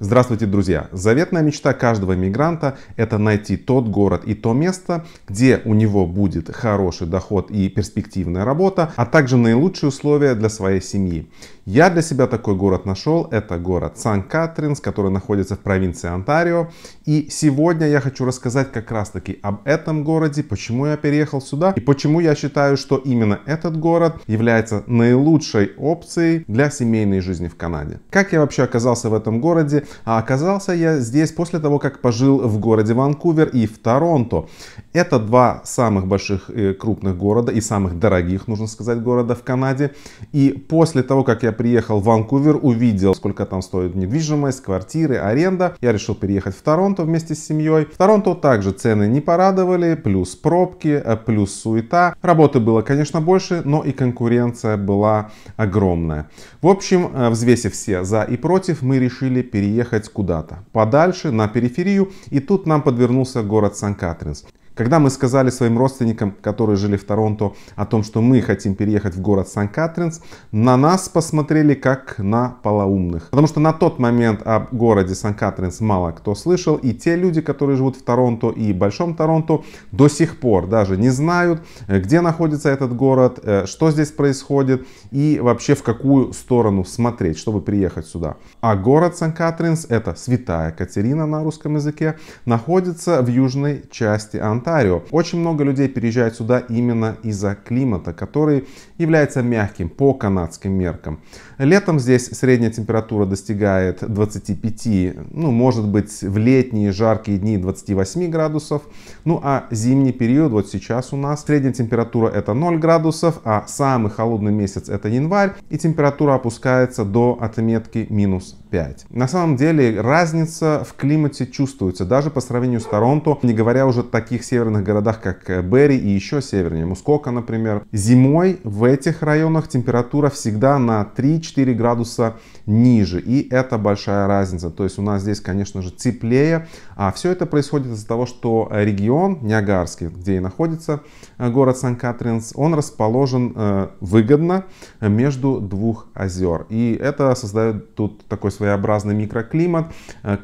Здравствуйте, друзья! Заветная мечта каждого мигранта – это найти тот город и то место, где у него будет хороший доход и перспективная работа, а также наилучшие условия для своей семьи. Я для себя такой город нашел. Это город Сан-Катринс, который находится в провинции Онтарио. И сегодня я хочу рассказать как раз таки об этом городе, почему я переехал сюда и почему я считаю, что именно этот город является наилучшей опцией для семейной жизни в Канаде. Как я вообще оказался в этом городе? Канаде, а оказался я здесь после того, как пожил в городе Ванкувер и в Торонто. Это два самых больших э, крупных города и самых дорогих, нужно сказать, города в Канаде. И после того, как я приехал в Ванкувер, увидел, сколько там стоит недвижимость, квартиры, аренда, я решил переехать в Торонто вместе с семьей. В Торонто также цены не порадовали, плюс пробки, э, плюс суета. Работы было, конечно, больше, но и конкуренция была огромная. В общем, э, взвесив все за и против, мы решили переехать переехать куда-то подальше, на периферию, и тут нам подвернулся город Сан-Катринс. Когда мы сказали своим родственникам, которые жили в Торонто, о том, что мы хотим переехать в город Сан-Катринс, на нас посмотрели как на полоумных. Потому что на тот момент о городе Сан-Катринс мало кто слышал, и те люди, которые живут в Торонто и Большом Торонто, до сих пор даже не знают, э, где находится этот город, э, что здесь происходит и вообще в какую сторону смотреть, чтобы приехать сюда. А город Сан-Катринс, это Святая Катерина на русском языке, находится в южной части Антарктики Онтарио. Очень много людей переезжает сюда именно из-за климата, который является мягким по канадским меркам. Летом здесь средняя температура достигает 25, ну может быть в летние жаркие дни 28 градусов. Ну а зимний период, вот сейчас у нас средняя температура это 0 градусов, а самый холодный месяц это январь и температура опускается до отметки минус 5. На самом деле разница в климате чувствуется даже по сравнению с Торонто, не говоря уже таких северных городах, как э, Берри и еще севернее, Мускока, например. Зимой в этих районах температура всегда на 3-4 градуса ниже. И это большая разница. То есть у нас здесь, конечно же, теплее. А все это происходит из-за того, что регион Ниагарский, где и находится э, город Сан-Катринс, он расположен э, выгодно между двух озер. И это создает тут такой своеобразный микроклимат,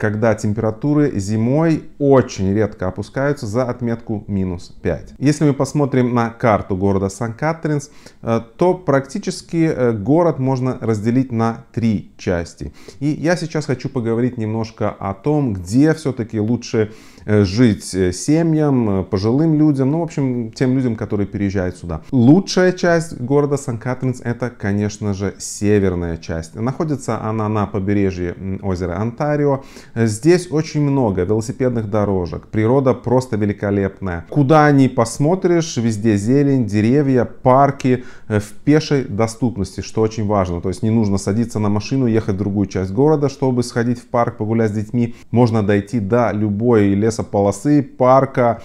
когда температуры зимой очень редко опускаются за отметку отметку минус 5. Если мы посмотрим на карту города Сан-Катринс, э, то практически э, город можно разделить на три части. И я сейчас хочу поговорить немножко о том, где все-таки лучше Э, жить э, семьям, э, пожилым людям, ну, в общем, тем людям, которые переезжают сюда. Лучшая часть города Сан-Катринс это, конечно же, северная часть. Находится она на побережье озера Онтарио. Здесь очень много велосипедных дорожек. Природа просто великолепная. Куда ни посмотришь, везде зелень, деревья, парки в пешей доступности, что очень важно. То есть не нужно садиться на машину, ехать в другую часть города, чтобы сходить в парк, погулять с детьми. Можно дойти до любой лес лесополосы, парка,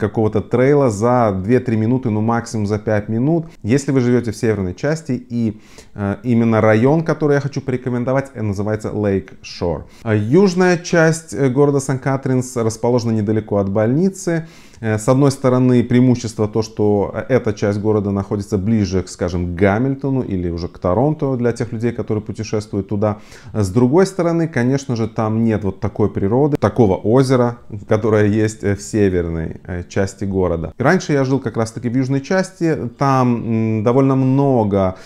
какого-то трейла за 2-3 минуты, ну максимум за 5 минут. Если вы живете в северной части и э, именно район, который я хочу порекомендовать, э, называется Lake Shore. Э, южная часть э, города Сан-Катринс расположена недалеко от больницы. Э, с одной стороны, преимущество то, что эта часть города находится ближе, скажем, к Гамильтону или уже к Торонто для тех людей, которые путешествуют туда. С другой стороны, конечно же, там нет вот такой природы, такого озера, которое есть э, в северной э, части города. И раньше я жил как раз таки в южной части, там довольно много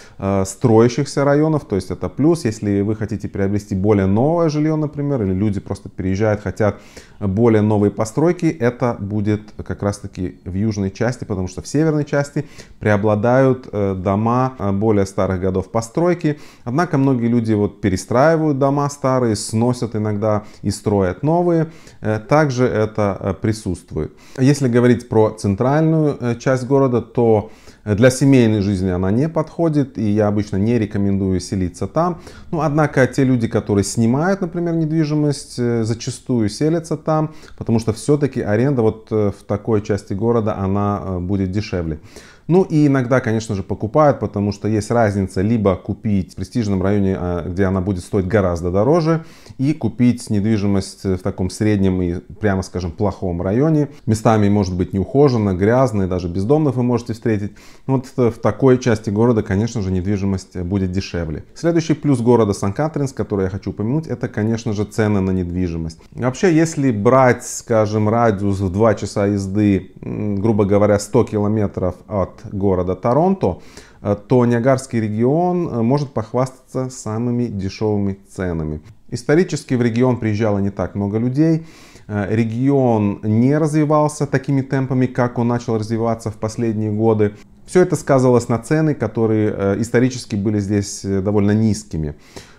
строящихся районов, то есть это плюс, если вы хотите приобрести более новое жилье, например, или люди просто переезжают, хотят более новые постройки, это будет как раз таки в южной части, потому что в северной части преобладают э, дома э, более старых годов постройки. Однако многие люди вот перестраивают дома старые, сносят иногда и строят новые. Э, также это присутствует. Если говорить про центральную часть города, то для семейной жизни она не подходит, и я обычно не рекомендую селиться там. Ну, однако те люди, которые снимают, например, недвижимость, зачастую селятся там, потому что все-таки аренда вот в такой части города она э, будет дешевле. Ну и иногда, конечно же, покупают, потому что есть разница либо купить в престижном районе, а, где она будет стоить гораздо дороже, и купить недвижимость в таком среднем и, прямо скажем, плохом районе. Местами может быть неухоженно, грязно, и даже бездомных вы можете встретить. Вот в такой части города, конечно же, недвижимость будет дешевле. Следующий плюс города Сан-Катринс, который я хочу упомянуть, это, конечно же, цены на недвижимость. Вообще, если брать, скажем, радиус в 2 часа езды, грубо говоря, 100 километров от города Торонто, э, то Ниагарский регион э, может похвастаться самыми дешевыми ценами. Исторически в регион приезжало не так много людей. Э, регион не развивался такими темпами, как он начал развиваться в последние годы. Все это сказывалось на цены, которые исторически были здесь довольно низкими.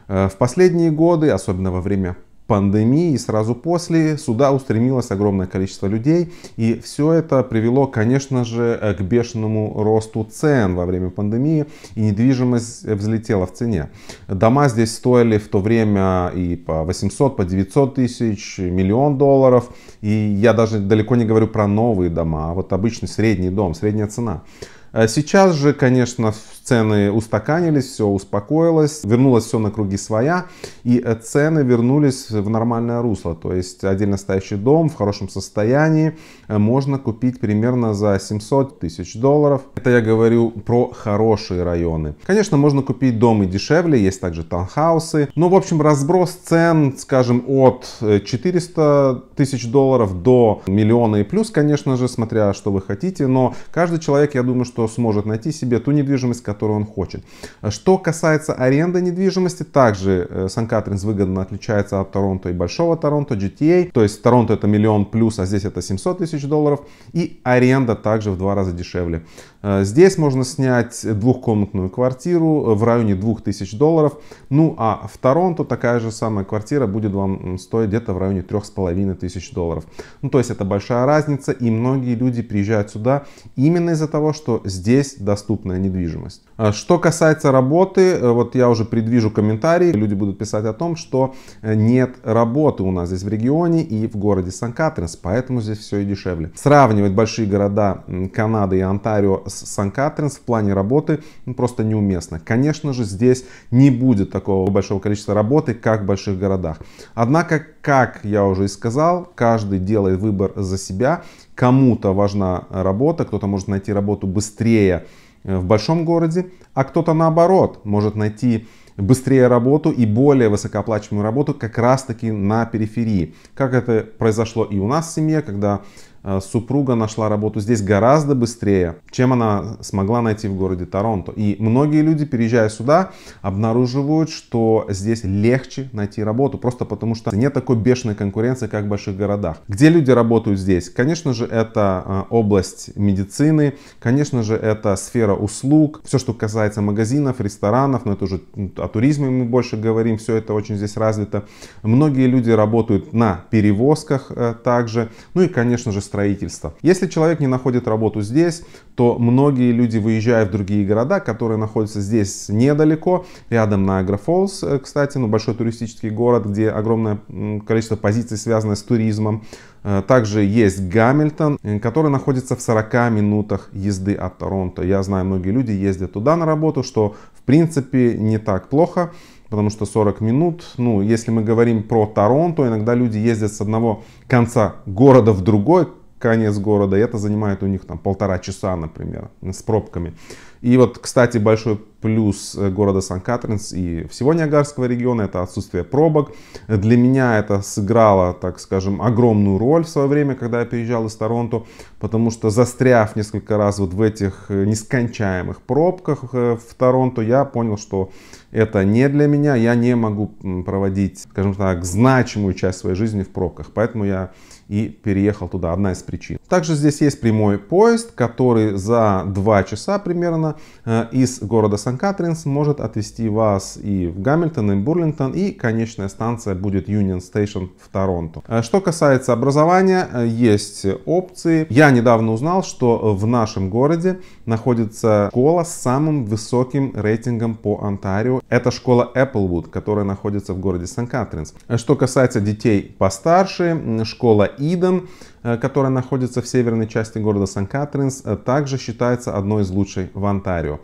В последние годы, особенно во время пандемии и сразу после сюда устремилось огромное количество людей. И все это привело, конечно же, э, к бешеному росту цен во время пандемии. И недвижимость э, взлетела в цене. Дома здесь стоили в то время и по 800, по 900 тысяч, миллион долларов. И я даже далеко не говорю про новые дома, а вот обычный средний дом, средняя цена. Э, сейчас же, конечно, цены устаканились, все успокоилось, вернулось все на круги своя, и э, цены вернулись в нормальное русло. То есть отдельно стоящий дом в хорошем состоянии э, можно купить примерно за 700 тысяч долларов. Это я говорю про хорошие районы. Конечно, можно купить дом и дешевле, есть также таунхаусы. Но, в общем, разброс цен, скажем, от 400 э, тысяч долларов до миллиона и плюс, конечно же, смотря что вы хотите. Но каждый человек, я думаю, что сможет найти себе ту недвижимость, которая которую он хочет. Что касается аренды недвижимости, также э, Сан-Катринс выгодно отличается от Торонто и Большого Торонто, GTA. То есть Торонто это миллион плюс, а здесь это 700 тысяч долларов. И аренда также в два раза дешевле. Э, здесь можно снять двухкомнатную квартиру э, в районе 2000 долларов. Ну а в Торонто такая же самая квартира будет вам стоить где-то в районе 3500 долларов. Ну то есть это большая разница и многие люди приезжают сюда именно из-за того, что здесь доступная недвижимость. А что касается работы, э, вот я уже предвижу комментарии, люди будут писать о том, что э, нет работы у нас здесь в регионе и в городе Сан-Катринс, поэтому здесь все и дешевле. Сравнивать большие города Канады и Онтарио с Сан-Катринс в плане работы ну, просто неуместно. Конечно же, здесь не будет такого большого количества работы, как в больших городах. Однако, как я уже и сказал, каждый делает выбор за себя. Кому-то важна работа, кто-то может найти работу быстрее, Э, в большом городе, а кто-то наоборот может найти быстрее работу и более высокооплачиваемую работу как раз таки на периферии. Как это произошло и у нас в семье, когда Э, супруга нашла работу здесь гораздо быстрее, чем она смогла найти в городе Торонто. И многие люди, переезжая сюда, обнаруживают, что здесь легче найти работу, просто потому что нет такой бешеной конкуренции, как в больших городах. Где люди работают здесь? Конечно же, это э, область медицины, конечно же, это сфера услуг, все, что касается магазинов, ресторанов, но это уже о туризме мы больше говорим, все это очень здесь развито. Многие люди работают на перевозках э, также, ну и, конечно же, строительства. Если человек не находит работу здесь, то многие люди выезжают в другие города, которые находятся здесь недалеко, рядом на Агрофолс, э, кстати, ну, большой туристический город, где огромное количество позиций связано с туризмом. Э, также есть Гамильтон, э, который находится в 40 минутах езды от Торонто. Я знаю, многие люди ездят туда на работу, что в принципе не так плохо, потому что 40 минут, ну, если мы говорим про Торонто, иногда люди ездят с одного конца города в другой, конец города, и это занимает у них там полтора часа, например, с пробками. И вот, кстати, большой плюс э, города Сан-Катринс и всего Ниагарского региона – это отсутствие пробок. Для меня это сыграло, так скажем, огромную роль в свое время, когда я переезжал из Торонто, потому что застряв несколько раз вот в этих э, нескончаемых пробках э, в Торонто, я понял, что это не для меня, я не могу проводить, скажем так, значимую часть своей жизни в пробках, поэтому я и переехал туда, одна из причин. Также здесь есть прямой поезд, который за 2 часа примерно Э, из города Сан-Катринс может отвезти вас и в Гамильтон, и в Бурлингтон, и конечная станция будет Union Station в Торонто. Э, что касается образования, э, есть опции. Я недавно узнал, что в нашем городе находится школа с самым высоким рейтингом по Онтарио. Это школа Applewood, которая находится в городе Сан-Катринс. Что касается детей постарше, школа Иден, Э, которая находится в северной части города Сан-Катринс, э, также считается одной из лучших в Онтарио.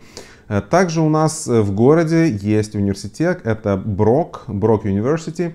Э, также у нас в городе есть университет, это Брок, Брок University,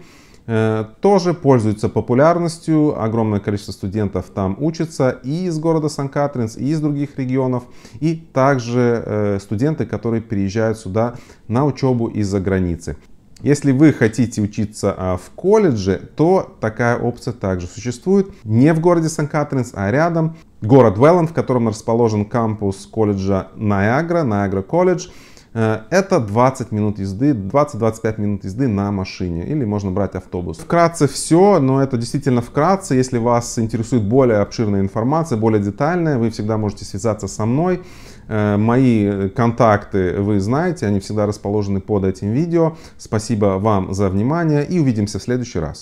тоже пользуется популярностью, огромное количество студентов там учатся и из города Сан-Катринс, и из других регионов, и также студенты, которые приезжают сюда на учебу из-за границы. Если вы хотите учиться а, в колледже, то такая опция также существует. Не в городе Сан-Катринс, а рядом. Город Велланд, в котором расположен кампус колледжа Найагра, Найагра колледж. Это 20 минут езды, 20-25 минут езды на машине или можно брать автобус. Вкратце все, но это действительно вкратце. Если вас интересует более обширная информация, более детальная, вы всегда можете связаться со мной. Э, мои э, контакты вы знаете, они всегда расположены под этим видео. Спасибо вам за внимание и увидимся в следующий раз.